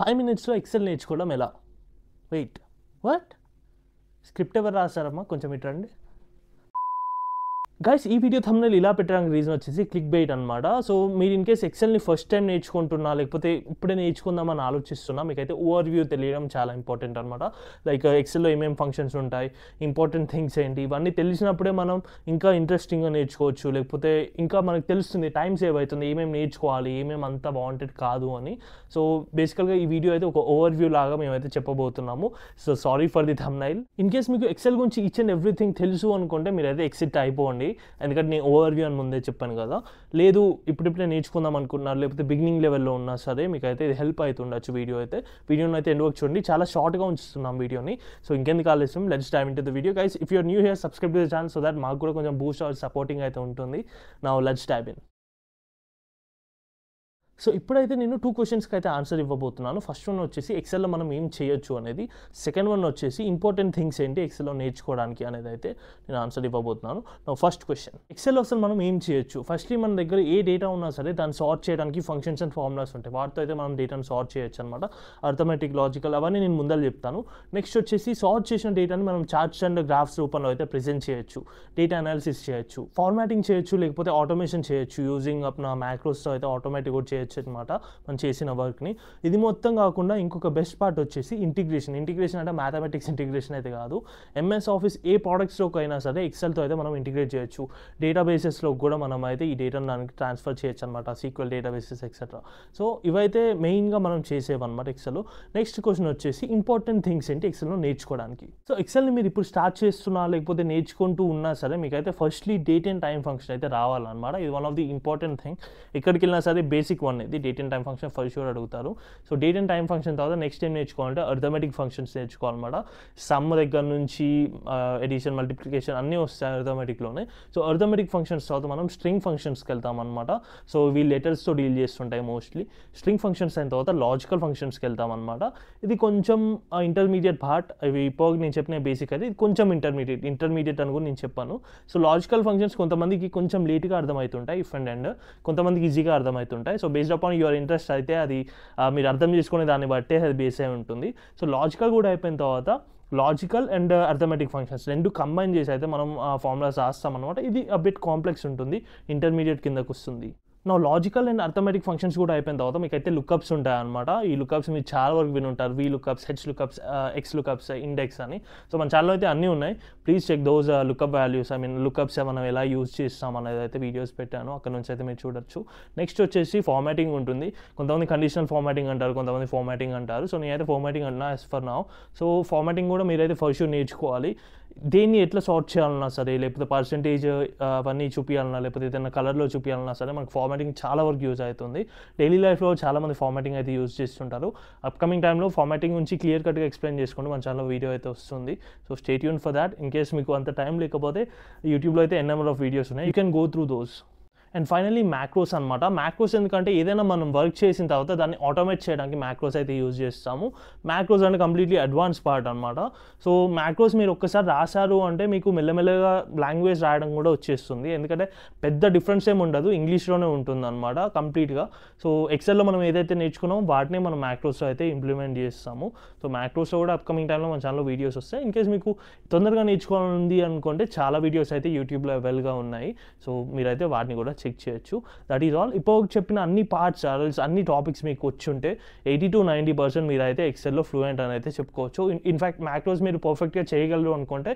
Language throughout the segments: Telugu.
ఫైవ్ మినిట్స్లో ఎక్సెల్ నేర్చుకోవడం ఎలా వెయిట్ వాట్ స్క్రిప్ట్ ఎవరు రాస్తారమ్మా కొంచెం ఇటు రండి గైస్ ఈ వీడియో థంబ్నైల్ ఇలా పెట్టడానికి రీజన్ వచ్చేసి క్లిక్ బెయిట్ అనమాట సో మీరు ఇన్ కేస్ ఎక్సెల్ని ఫస్ట్ టైం నేర్చుకుంటున్నా లేకపోతే ఇప్పుడే నేర్చుకుందామని ఆలోచిస్తున్నా మీకైతే ఓవర్ వ్యూ తెలియడం చాలా ఇంపార్టెంట్ అనమాట లైక్ ఎక్సెల్లో ఏమేమి ఫంక్షన్స్ ఉంటాయి ఇంపార్టెంట్ థింగ్స్ ఏంటి ఇవన్నీ తెలిసినప్పుడే మనం ఇంకా ఇంట్రెస్టింగ్గా నేర్చుకోవచ్చు లేకపోతే ఇంకా మనకు తెలుస్తుంది టైం సేవ్ అవుతుంది ఏమేమి నేర్చుకోవాలి ఏమేమి అంత వాంటెడ్ కాదు అని సో బేసికల్గా ఈ వీడియో అయితే ఒక ఓవర్ వ్యూ లాగా మేమైతే చెప్పబోతున్నాము so sorry for the thumbnail in case మీకు ఎక్సెల్ గురించి ఇచ్ అండ్ ఎవ్రీథింగ్ తెలుసు అనుకుంటే మీరు అయితే ఎక్సిట్ అయిపోండి ఎందుకంటే నేను ఓవర్ వ్యూ అని ముందే చెప్పాను కదా లేదు ఇప్పుడిప్పుడే నేర్చుకుందాం అనుకున్నారు లేకపోతే బిగినింగ్ లెవెల్లో ఉన్నా సరే మీకు అయితే ఇది హెల్ప్ అవుతుండొచ్చు వీడియో అయితే వీడియోని అయితే ఎండ్ వరకు చూడండి చాలా షార్ట్గా ఉంచుతున్నాం వీడియోని సో ఇంకెందుకు ఆలస్యం let's time into the video guys if you're new here subscribe to the channel so that మాకు కూడా కొంచెం బూస్ట్ సపోర్టింగ్ అయితే ఉంటుంది నా లెట్స్ టైమ్ ఇన్ సో ఇప్పుడైతే నేను టూ క్వశ్చన్స్కి అయితే ఆన్సర్ ఇవ్వబోతున్నాను ఫస్ట్ వన్ వచ్చేసి ఎక్సెల్లో మనం ఏం చేయొచ్చు అనేది సెకండ్ వన్ వచ్చేసి ఇంపార్టెంట్ థింగ్స్ ఏంటి ఎక్సెల్లో నేర్చుకోవడానికి అనేది అయితే నేను ఆన్సర్ ఇవ్వబోతున్నాను నా ఫస్ట్ క్వశ్చన్ ఎక్సెల్లో అసలు మనం ఏం చేయొచ్చు ఫస్ట్లీ మన దగ్గర ఏ డేటా ఉన్నా సరే దాన్ని సార్ట్ చేయడానికి ఫంక్షన్స్ అండ్ ఫార్ములాస్ ఉంటాయి వాటితో అయితే మనం డేటాను సార్ట్ చేయొచ్చు అనమాట అర్థమెటిక్ లాజికల్ అవన్నీ నేను ముందర చెప్తాను నెక్స్ట్ వచ్చేసి సార్ట్ చేసిన డేటాని మనం చార్ట్స్ అండ్ గ్రాఫ్స్ రూపంలో అయితే ప్రజెంట్ చేయొచ్చు డేటా అనాలిసిస్ చేయొచ్చు ఫార్మాటింగ్ చేయొచ్చు లేకపోతే ఆటోమేషన్ చేయొచ్చు యూజింగ్ అప్ నా మ్యాక్రోస్తో అయితే ఆటోమేటిక్ కూడా చేయొచ్చు చేయొచ్చు అనమాట మనం చేసిన వర్క్ని ఇది మొత్తం కాకుండా ఇంకొక బెస్ట్ పార్ట్ వచ్చేసి ఇంటిగ్రేషన్ ఇంటిగ్రేషన్ అంటే మ్యాథమెటిక్స్ ఇంటిగ్రేషన్ అయితే కాదు ఎంఎస్ ఆఫీస్ ఏ ప్రోడక్ట్స్లోకి అయినా సరే ఎక్సెల్తో అయితే మనం ఇంటిగ్రేట్ చేయొచ్చు డేటా బేసెస్లో కూడా మనం అయితే ఈ డేటాను దానికి ట్రాన్స్ఫర్ చేయొచ్చు అనమాట సీక్వెల్ బేసెస్ ఎక్సెట్రా సో ఇవైతే మెయిన్గా మనం చేసేవన్నమాట ఎక్సెల్ నెక్స్ట్ క్వశ్చన్ వచ్చేసి ఇంపార్టెంట్ థింగ్స్ ఏంటి ఎక్సెల్లో నేర్చుకోవడానికి సో ఎక్సెల్ని మీరు ఇప్పుడు స్టార్ట్ చేస్తున్నా లేకపోతే నేర్చుకుంటూ ఉన్నా సరే మీకైతే firstly date and time function అయితే రావాలన్నమాట ఇది one of the important thing ఎక్కడికి వెళ్ళినా సరే బేసిక్ వన్ అనేది date and time function for sure అడుగుతారు so date and time function తర్వాత నెక్స్ట్ ఏం నేర్చుకోవాలంటే అర్థమెటిక్ ఫంక్షన్స్ నేర్చుకోవాలన్నమాట సమ్ దగ్గర నుంచి ఎడిషన్ మల్టిప్లికేషన్ అన్నీ వస్తాయి అర్థమెటిక్లోనే సో అర్థమెటిక్ ఫంక్షన్స్ తర్వాత మనం స్ట్రింగ్ ఫంక్షన్స్కి వెళ్తాం అనమాట సో వీ లెటర్స్తో డీల్ చేస్తుంటాయి మోస్ట్లీ స్ట్రింగ్ ఫంక్షన్స్ అయిన తర్వాత లాజికల్ ఫంక్షన్స్కి వెళ్తాం అనమాట ఇది కొంచెం ఇంటర్మీడియట్ పార్ట్ ఇవి ఇప్పుడు నేను చెప్పిన బేసిక్ అది కొంచెం ఇంటర్మీడియట్ ఇంటర్మీడియట్ అని కూడా నేను చెప్పాను సో లాజికల్ ఫంక్షన్స్ కొంతమందికి కొంచెం లేట్గా అర్థమవుతుంటాయి ఇఫ్ అండ్ అండ్ కొంతమందికి ఈజీగా అర్థమవుతుంటాయి so based upon your interest అయితే అది మీరు అర్థం చేసుకునే దాన్ని బట్టే అది బేస్ అయి ఉంటుంది సో లాజికల్ కూడా అయిపోయిన తర్వాత లాజికల్ అండ్ అర్థమెటిక్ ఫంక్షన్స్ రెండు కంబైన్ చేసి అయితే మనం ఫార్ములాస్ రాస్తాం అనమాట ఇది అబ్బిట్ కాంప్లెక్స్ ఉంటుంది ఇంటర్మీడియట్ కిందకు వస్తుంది నా లాజికల్ అండ్ అర్థమెటిక్ ఫంక్షన్స్ కూడా అయిపోయిన తర్వాత మీకు అయితే లుకప్స్ ఉంటాయి అనమాట ఈ లుకప్స్ మీరు చాలా వరకు ఉంటారు V lookups H lookups X lookups index అని సో మన ఛానల్ అయితే అన్నీ ఉన్నాయి please check those lookup values I mean lookups మనం ఎలా యూజ్ చేస్తాం అనేది అయితే వీడియోస్ పెట్టాను అక్కడ నుంచి అయితే మీరు చూడొచ్చు నెక్స్ట్ వచ్చేసి ఫార్మాటింగ్ ఉంటుంది కొంతమంది కండిషనల్ ఫార్మాటింగ్ అంటారు కొంతమంది ఫార్మాటింగ్ అంటారు సో నేనైతే ఫార్మాటింగ్ అంటున్నా as for now so formatting కూడా మీరైతే ఫస్ట్ నేర్చుకోవాలి దేన్ని ఎట్లా సార్ట్ చేయాలన్నా సరే లేకపోతే పర్సంటేజ్ uh, అవన్నీ చూపించాలన్నా లేకపోతే ఏదైనా కలర్లో చూపించాలన్నా సరే మనకు ఫార్మ్ ఫార్మాటింగ్ చాలా వరకు యూజ్ అవుతుంది డైలీ లైఫ్లో చాలామంది ఫార్మాటింగ్ అయితే యూజ్ చేస్తుంటారు అప్కమింగ్ టైంలో ఫార్మాటింగ్ నుంచి క్లియర్ కట్గా ఎక్స్ప్లెయిన్ చేసుకుంటూ మన ఛానల్లో వీడియో అయితే వస్తుంది సో స్టేట్ యూన్ ఫర్ దాట్ ఇన్ కేస్ మీకు అంత టైం లేకపోతే యూట్యూబ్లో అయితే ఎన్ నెంబర్ ఆఫ్ వీడియోస్ ఉన్నాయి you can go through those and finally macros అనమాట మ్యాక్రోస్ ఎందుకంటే ఏదైనా మనం వర్క్ చేసిన తర్వాత దాన్ని ఆటోమేట్ చేయడానికి మ్యాక్రోస్ అయితే యూజ్ చేస్తాము మ్యాక్రోస్ అంటే కంప్లీట్లీ అడ్వాన్స్ పార్ట్ అనమాట సో మ్యాక్రోస్ మీరు ఒక్కసారి రాశారు అంటే మీకు మెల్లమెల్లగా లాంగ్వేజ్ రాయడం కూడా వచ్చేస్తుంది ఎందుకంటే పెద్ద డిఫరెన్స్ ఏమి ఉండదు ఇంగ్లీష్లోనే ఉంటుంది అనమాట కంప్లీట్గా సో ఎక్సెల్లో మనం ఏదైతే నేర్చుకున్నామో వాటిని మనం మ్యాక్రోస్లో అయితే ఇంప్లిమెంట్ చేస్తాము సో మ్యాక్రోస్లో కూడా అప్కమింగ్ టైంలో మన ఛానల్లో వీడియోస్ వస్తాయి ఇన్ కేస్ మీకు తొందరగా నేర్చుకోవాలని అనుకుంటే చాలా వీడియోస్ అయితే యూట్యూబ్లో అవైలబుల్గా ఉన్నాయి సో మీరైతే వాటిని కూడా చెక్ చేయొచ్చు దట్ ఈస్ ఆల్ ఇప్పుడు చెప్పిన అన్ని పార్ట్స్ ఆర్ఎల్స్ అన్ని టాపిక్స్ మీకు వచ్చి ఉంటే ఎయిటీ టు నైంటీ పర్సెంట్ మీరు అయితే ఎక్సెల్లో ఫ్లూయెంట్ అని అయితే చెప్పుకోవచ్చు ఇన్ఫ్యాక్ట్ మ్యాక్రోస్ మీరు పర్ఫెక్ట్గా చేయగలరు అనుకుంటే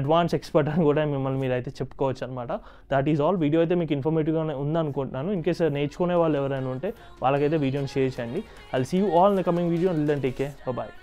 అడ్వాన్స్ ఎక్స్పర్ట్ అని కూడా మిమ్మల్ని మీరు అయితే చెప్పుకోవచ్చు అనమాట దట్ ఈస్ ఆల్ వీడియో అయితే మీకు ఇన్ఫర్మేటివ్గానే ఉందనుకుంటున్నాను ఇన్ కేసు నేర్చుకునే వాళ్ళు ఎవరైనా ఉంటే వాళ్ళకైతే వీడియోని షేర్ చేయండి I see you all in the coming video లేదంటే ఇకే బాయ్